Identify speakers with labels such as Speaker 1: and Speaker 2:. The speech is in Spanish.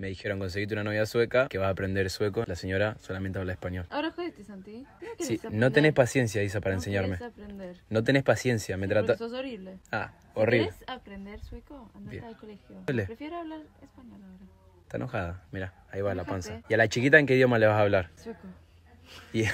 Speaker 1: me dijeron, conseguiste una novia sueca, que vas a aprender sueco. La señora solamente habla español.
Speaker 2: Ahora jodiste, Santi.
Speaker 3: No, sí, no tenés
Speaker 1: paciencia, Isa, para enseñarme. No tenés paciencia, me trata... Sos horrible. Ah, horrible. ¿Quieres
Speaker 3: aprender sueco? Andate al colegio. Dale. Prefiero hablar español ahora.
Speaker 4: Está enojada, mira, ahí va la panza. ¿eh? ¿Y a la chiquita en qué idioma le vas a hablar?
Speaker 3: Sueco. Y...